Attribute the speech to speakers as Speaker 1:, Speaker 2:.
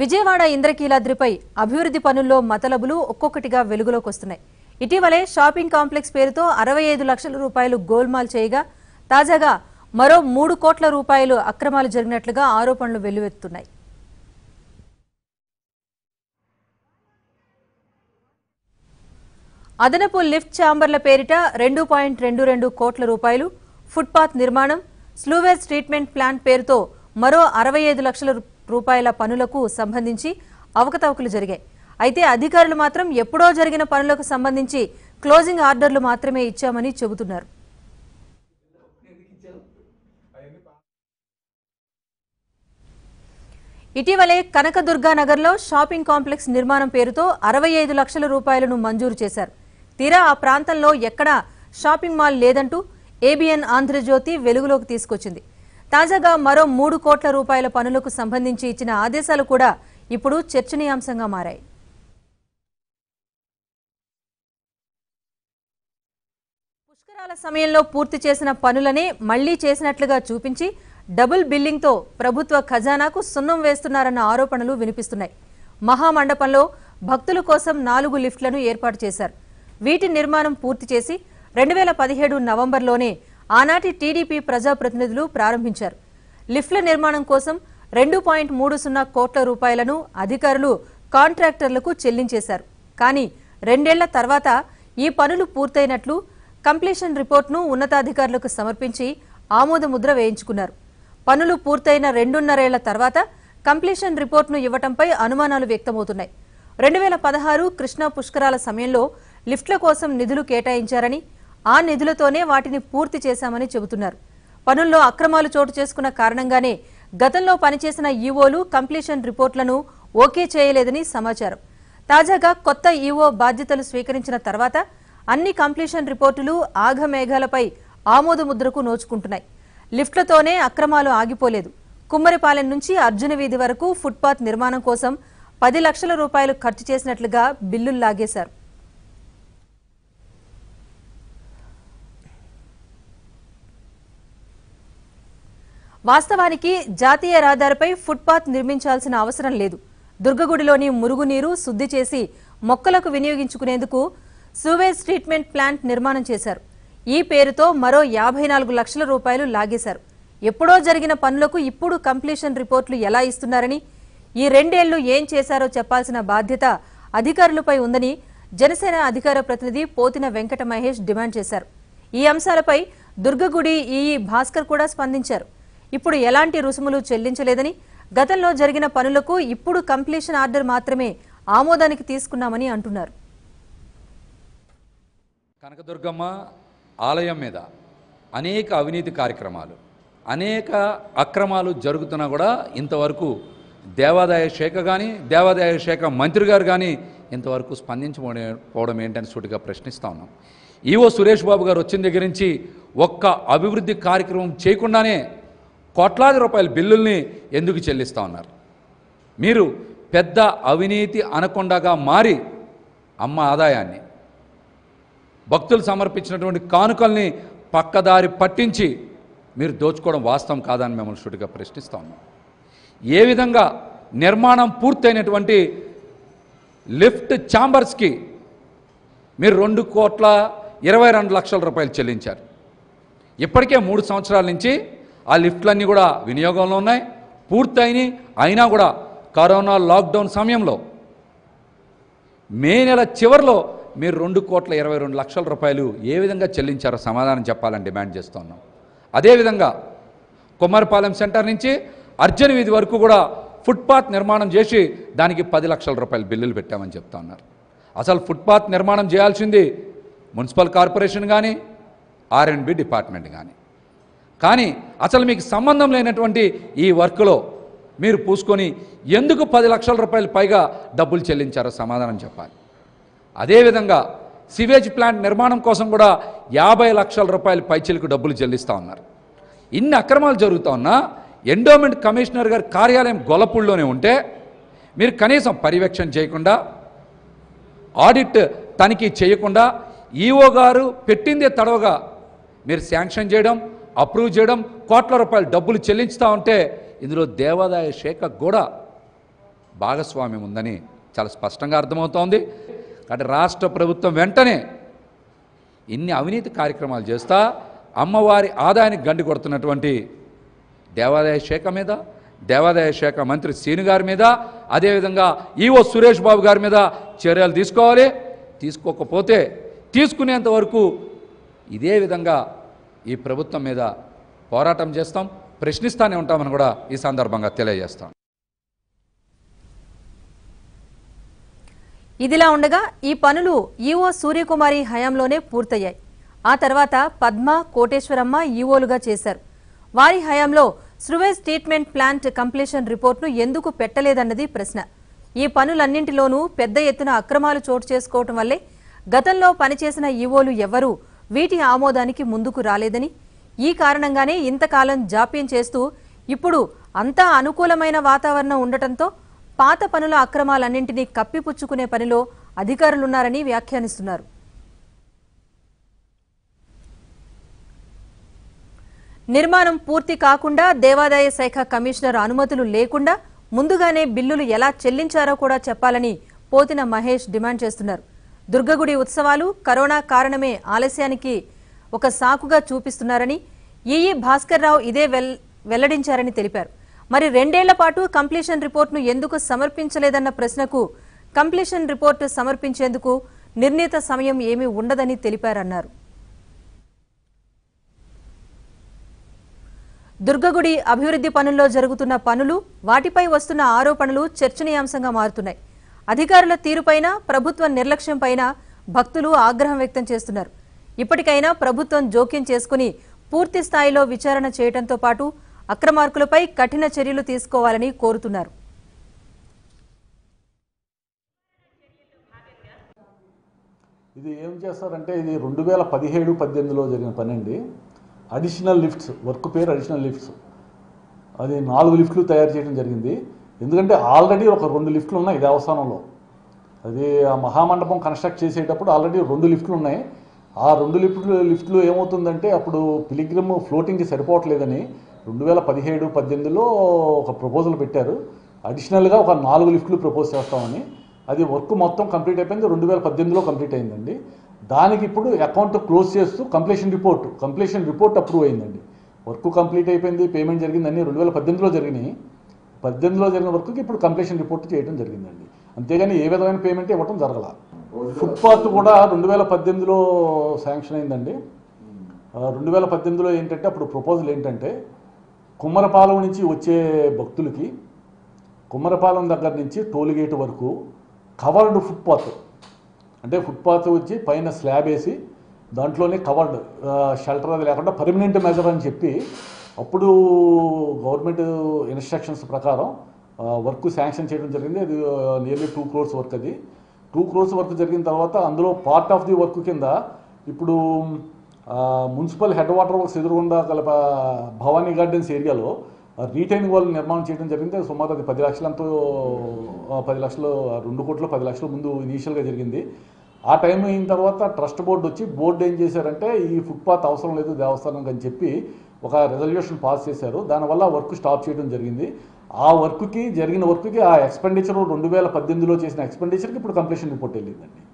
Speaker 1: విజయవాడ ఇంద్రకీలాద్రిపై అభివృద్ధి పనుల్లో మతలబులు ఒక్కొక్కటిగా వెలుగులోకి వస్తున్నాయి ఇటీవలే షాపింగ్ కాంప్లెక్స్ పేరుతో అరవై ఐదు లక్షల రూపాయలు గోల్మాల్ చేయగా తాజాగా మరో మూడు కోట్ల రూపాయలు అక్రమాలు జరిగినట్లుగా ఆరోపణలు వెల్లువెత్తున్నాయి అదనపు లిఫ్ట్ ఛాంబర్ల పేరిట రెండు పాయింట్ రెండు రెండు కోట్ల రూపాయలు ఫుట్పాత్ నిర్మాణం స్లూవేజ్ ట్రీట్మెంట్ ప్లాంట్ పేరుతో మరో అరవై ఐదు లక్షల రూపాయల పనులకు సంబంధించి అవకతవకలు జరిగాయి అయితే అధికారులు మాత్రం ఎప్పుడో జరిగిన పనులకు సంబంధించి క్లోజింగ్ ఆర్డర్లు మాత్రమే ఇచ్చామని చెబుతున్నారు ఇటీవలే కనకదుర్గానగర్లో షాపింగ్ కాంప్లెక్స్ నిర్మాణం పేరుతో అరవై ఐదు లక్షల రూపాయలను మంజూరు చేశారు తీరా ఆ ప్రాంతంలో ఎక్కడా షాపింగ్ మాల్ లేదంటూ ఏబిఎన్ ఆంధ్రజ్యోతి వెలుగులోకి తీసుకొచ్చింది తాజాగా మరో మూడు కోట్ల రూపాయల పనులకు సంబంధించి ఇచ్చిన ఆదేశాలు కూడా ఇప్పుడు చర్చనీయాంశంగా మారాయి పుష్కరాల సమయంలో పూర్తి చేసిన పనులనే మళ్లీ చేసినట్లుగా చూపించి డబుల్ బిల్లింగ్తో ప్రభుత్వ ఖజానాకు సున్నం వేస్తున్నారన్న ఆరోపణలు వినిపిస్తున్నాయి మహామండపంలో భక్తుల కోసం నాలుగు లిఫ్ట్లను ఏర్పాటు చేశారు వీటి నిర్మాణం పూర్తి చేసి రెండు వేల పదిహేడు నవంబర్లోనే ఆనాటి టీడీపీ ప్రజాప్రతినిధులు ప్రారంభించారు లిఫ్ట్ల నిర్మాణం కోసం రెండు పాయింట్ మూడు సున్నా కోట్ల రూపాయలను అధికారులు కాంట్రాక్టర్లకు చెల్లించేశారు కానీ రెండేళ్ల తర్వాత ఈ పనులు పూర్తయినట్లు కంప్లీషన్ రిపోర్ట్ను ఉన్నతాధికారులకు సమర్పించి ఆమోదముద్ర వేయించుకున్నారు పనులు పూర్తయిన రెండున్నరేళ్ల తర్వాత కంప్లీషన్ రిపోర్ట్ను ఇవ్వటంపై అనుమానాలు వ్యక్తమవుతున్నాయి రెండు వేల పదహారు కృష్ణా పుష్కరాల సమయంలో లిఫ్ట్ల కోసం నిధులు కేటాయించారని ఆ నిధులతోనే వాటిని పూర్తి చేశామని చెబుతున్నారు పనుల్లో అక్రమాలు చోటు చేసుకున్న కారణంగానే గతంలో పనిచేసిన ఈవోలు కంప్లీషన్ రిపోర్టులను ఓకే చేయలేదని సమాచారం తాజాగా కొత్త ఈవో బాధ్యతలు స్వీకరించిన తర్వాత అన్ని కంప్లీషన్ రిపోర్టులు ఆఘమేఘాలపై ఆమోదముద్రకు నోచుకుంటున్నాయి లిఫ్ట్లతోనే అక్రమాలు ఆగిపోలేదు కుమ్మరిపాలెం నుంచి అర్జున వీధి వరకు ఫుట్పాత్ నిర్మాణం కోసం పది లక్షల రూపాయలు ఖర్చు చేసినట్లుగా బిల్లులు లాగేశారు వాస్తవానికి జాతీయ రహదారిపై ఫుట్పాత్ నిర్మించాల్సిన అవసరం లేదు దుర్గగుడిలోని మురుగునీరు శుద్ధి చేసి మొక్కలకు వినియోగించుకునేందుకు సూవేజ్ ట్రీట్మెంట్ ప్లాంట్ నిర్మాణం చేశారు ఈ పేరుతో మరో యాభై నాలుగు లక్షల రూపాయలు లాగేశారు ఎప్పుడో జరిగిన పనులకు ఇప్పుడు కంప్లీషన్ రిపోర్ట్లు ఎలా ఇస్తున్నారని ఈ రెండేళ్లు ఏం చేశారో చెప్పాల్సిన బాధ్యత అధికారులపై ఉందని జనసేన అధికార ప్రతినిధి పోతిన వెంకట మహేష్ డిమాండ్ చేశారు ఈ అంశాలపై దుర్గగుడి ఈఈ భాస్కర్ కూడా స్పందించారు ఇప్పుడు ఎలాంటి రుసుములు చెల్లించలేదని గతంలో జరిగిన పనులకు ఇప్పుడు కంప్లీషన్ ఆర్డర్ మాత్రమే ఆమోదానికి తీసుకున్నామని అంటున్నారు
Speaker 2: కనకదుర్గమ్మ ఆలయం మీద అనేక అవినీతి కార్యక్రమాలు అనేక అక్రమాలు జరుగుతున్నా కూడా ఇంతవరకు దేవాదాయ శాఖ కానీ దేవాదాయ శాఖ మంత్రి గారు కానీ ఇంతవరకు స్పందించకపోవడం ఏంటని సూటిగా ప్రశ్నిస్తా ఉన్నాం ఈవో సురేష్ బాబు గారు వచ్చిన దగ్గర నుంచి ఒక్క అభివృద్ధి కార్యక్రమం చేయకుండానే కోట్లాది రూపాయల బిల్లుల్ని ఎందుకు చెల్లిస్తూ ఉన్నారు మీరు పెద్ద అవినీతి అనకుండగా మారి అమ్మ ఆదాయాన్ని భక్తులు సమర్పించినటువంటి కానుకల్ని పక్కదారి పట్టించి మీరు దోచుకోవడం వాస్తవం కాదని మిమ్మల్ని సుటిగా ప్రశ్నిస్తూ ఉన్నాం ఏ విధంగా నిర్మాణం పూర్తయినటువంటి లిఫ్ట్ ఛాంబర్స్కి మీరు రెండు కోట్ల ఇరవై రెండు లక్షల రూపాయలు చెల్లించారు ఇప్పటికే మూడు సంవత్సరాల నుంచి ఆ లిఫ్ట్లన్నీ కూడా వినియోగంలో ఉన్నాయి పూర్తయినాయి అయినా కూడా కరోనా లాక్డౌన్ సమయంలో మే నెల చివరిలో మీరు రెండు కోట్ల ఇరవై రెండు లక్షల రూపాయలు ఏ విధంగా చెల్లించారో సమాధానం చెప్పాలని డిమాండ్ చేస్తున్నాం అదేవిధంగా కుమ్మరిపాలెం సెంటర్ నుంచి అర్జున వీధి వరకు కూడా ఫుట్పాత్ నిర్మాణం చేసి దానికి పది లక్షల రూపాయలు బిల్లులు పెట్టామని చెప్తా ఉన్నారు అసలు ఫుట్పాత్ నిర్మాణం చేయాల్సింది మున్సిపల్ కార్పొరేషన్ కానీ ఆర్ఎండ్బి డిపార్ట్మెంట్ కానీ కానీ అసలు మీకు సంబంధం లేనటువంటి ఈ వర్క్లో మీరు పూసుకొని ఎందుకు పది లక్షల రూపాయలు పైగా డబ్బులు చెల్లించారో సమాధానం చెప్పాలి అదేవిధంగా సివేజ్ ప్లాంట్ నిర్మాణం కోసం కూడా యాభై లక్షల రూపాయలు పైచిలకు డబ్బులు చెల్లిస్తూ ఉన్నారు ఇన్ని అక్రమాలు జరుగుతూ ఉన్నా ఎండోమెంట్ కమిషనర్ గారి కార్యాలయం గొలపుల్లోనే ఉంటే మీరు కనీసం పర్యవేక్షణ చేయకుండా ఆడిట్ తనిఖీ చేయకుండా ఈఓ గారు పెట్టిందే తడవగా మీరు శాంక్షన్ చేయడం అప్రూవ్ చేయడం కోట్ల రూపాయలు డబ్బులు చెల్లించుతూ ఉంటే ఇందులో దేవాదాయ శాఖ కూడా భాగస్వామ్యం ఉందని చాలా స్పష్టంగా అర్థమవుతోంది కాబట్టి రాష్ట్ర ప్రభుత్వం వెంటనే ఇన్ని అవినీతి కార్యక్రమాలు చేస్తా అమ్మవారి ఆదాయానికి గండి కొడుతున్నటువంటి దేవాదాయ శాఖ మీద దేవాదాయ శాఖ మంత్రి శ్రీను గారి మీద అదేవిధంగా ఈవో సురేష్ బాబు గారి మీద చర్యలు తీసుకోవాలి తీసుకోకపోతే తీసుకునేంత వరకు ఇదే విధంగా ఈ ప్రభుత్వం మీద పోరాటం చేస్తాం ప్రశ్నిస్తానే ఉంటామని కూడా ఈ సందర్భంగా తెలియజేస్తాం
Speaker 1: ఇదిలా ఉండగా ఈ పనులు ఈఓ సూర్యకుమారి హయాంలోనే పూర్తయ్యాయి ఆ తర్వాత పద్మ కోటేశ్వరమ్మ ఈవోలుగా చేశారు వారి హయాంలో స్రువేజ్ ట్రీట్మెంట్ ప్లాంట్ కంప్లీషన్ రిపోర్ట్ను ఎందుకు పెట్టలేదన్నది ప్రశ్న ఈ పనులన్నింటిలోనూ పెద్ద ఎత్తున అక్రమాలు చోటు చేసుకోవటం వల్లే గతంలో పనిచేసిన ఈవోలు ఎవ్వరూ వీటి ఆమోదానికి ముందుకు రాలేదని ఈ కారణంగానే ఇంతకాలం జాప్యం చేస్తూ ఇప్పుడు అంతా అనుకూలమైన వాతావరణం ఉండటంతో పాత పనుల అక్రమాలన్నింటినీ కప్పిపుచ్చుకునే పనిలో అధికారులున్నారని వ్యాఖ్యానిస్తున్నారు నిర్మాణం పూర్తి కాకుండా దేవాదాయ శాఖ కమిషనర్ అనుమతులు లేకుండా ముందుగానే బిల్లులు ఎలా చెల్లించారో కూడా చెప్పాలని పోతిన మహేష్ డిమాండ్ చేస్తున్నారు దుర్గగుడి ఉత్సవాలు కరోనా కారణమే ఆలస్యానికి ఒక సాకుగా చూపిస్తున్నారని ఈఈ భాస్కర్ రావు ఇదే వెల్లడించారని తెలిపారు మరి రెండేళ్ల పాటు కంప్లీషన్ రిపోర్ట్ను ఎందుకు సమర్పించలేదన్న ప్రశ్నకు కంప్లీషన్ రిపోర్టు సమర్పించేందుకు నిర్ణీత సమయం ఏమీ ఉండదని తెలిపారన్నారు దుర్గగుడి అభివృద్ధి పనుల్లో జరుగుతున్న పనులు వాటిపై వస్తున్న ఆరోపణలు చర్చనీయాంశంగా మారుతున్నాయి అధికారుల తీరుపైన ప్రభుత్వ నిర్లక్ష్యంపైన భక్తులు ఆగ్రహం వ్యక్తం చేస్తున్నారు ఇప్పటికైనా ప్రభుత్వం జోక్యం చేసుకుని పూర్తి స్థాయిలో విచారణ చేయడంతో పాటు అక్రమార్కులపై కఠిన చర్యలు తీసుకోవాలని కోరుతున్నారు
Speaker 3: ఇది ఏం చేస్తారంటే ఇది రెండు వేల పదిహేడు పద్దెనిమిదిలో జరిగిన పని అండి అడిషనల్ లిఫ్ట్స్ వర్క్ పేరు అడిషనల్ లిఫ్ట్స్ అది నాలుగు లిఫ్ట్లు తయారు చేయడం జరిగింది ఎందుకంటే ఆల్రెడీ ఒక రెండు లిఫ్ట్లు ఉన్నాయి ఇది అవసరంలో అది ఆ మహామండపం కన్స్ట్రక్ట్ చేసేటప్పుడు ఆల్రెడీ రెండు లిఫ్ట్లు ఉన్నాయి ఆ రెండు లిఫ్ట్లు లిఫ్ట్లు ఏమవుతుందంటే అప్పుడు పిలిగ్రమ్ ఫ్లోటింగ్కి సరిపోవట్లేదని రెండు వేల పదిహేడు పద్దెనిమిదిలో ఒక ప్రపోజల్ పెట్టారు అడిషనల్గా ఒక నాలుగు లిఫ్ట్లు ప్రపోజ్ చేస్తామని అది వర్క్ మొత్తం కంప్లీట్ అయిపోయింది రెండు వేల పద్దెనిమిదిలో కంప్లీట్ అయిందండి దానికి ఇప్పుడు అకౌంట్ క్లోజ్ చేస్తూ completion report completion report approve అయిందండి వర్క్ కంప్లీట్ అయిపోయింది పేమెంట్ జరిగిందని రెండు వేల పద్దెనిమిదిలో జరిగినాయి పద్దెనిమిదిలో జరిగిన వరకు ఇప్పుడు కంప్లీషన్ రిపోర్ట్ చేయడం జరిగిందండి అంతేగాని ఏ విధమైన పేమెంట్ ఇవ్వటం జరగల ఫుట్పాత్ కూడా రెండు వేల పద్దెనిమిదిలో శాంక్షన్ అయిందండి hmm. రెండు వేల పద్దెనిమిదిలో ఏంటంటే అప్పుడు ప్రపోజల్ ఏంటంటే కుమ్మరపాలెం నుంచి వచ్చే భక్తులకి కుమ్మరపాలెం దగ్గర నుంచి టోల్గేట్ వరకు కవర్డ్ ఫుట్పాత్ అంటే ఫుట్పాత్ వచ్చి పైన స్లాబ్ వేసి దాంట్లోనే కవర్డ్ షెల్టర్ అది లేకుండా పర్మనెంట్ మెజర్ అని చెప్పి అప్పుడు గవర్నమెంట్ ఇన్స్ట్రక్షన్స్ ప్రకారం వర్క్ శాంక్షన్ చేయడం జరిగింది అది నియర్లీ టూ క్రోర్స్ వర్క్ అది టూ క్రోర్స్ వర్క్ జరిగిన తర్వాత అందులో పార్ట్ ఆఫ్ ది వర్క్ కింద ఇప్పుడు మున్సిపల్ హెడ్ వాటర్ వర్క్స్ ఎదురుగుండా కలప భవానీ గార్డెన్స్ ఏరియాలో రీటైనింగ్ వాళ్ళు నిర్మాణం చేయడం జరిగింది సుమారు అది పది లక్షలంతో పది లక్షలు రెండు కోట్ల పది లక్షల ముందు ఇనీషియల్గా జరిగింది ఆ టైం అయిన తర్వాత ట్రస్ట్ బోర్డు వచ్చి బోర్డు ఏం చేశారంటే ఈ ఫుట్పాత్ అవసరం లేదు దేవస్థానం అని చెప్పి ఒక రెజల్యూషన్ పాస్ చేశారు దానివల్ల వర్క్ స్టాప్ చేయడం జరిగింది ఆ వర్క్కి జరిగిన వర్క్కి ఆ ఎక్స్పెండిచర్ రెండు వేల పద్దెనిమిదిలో చేసిన ఎక్స్పెండిచర్కి ఇప్పుడు కంప్లీషన్ రిపోర్ట్ వెళ్ళిందండి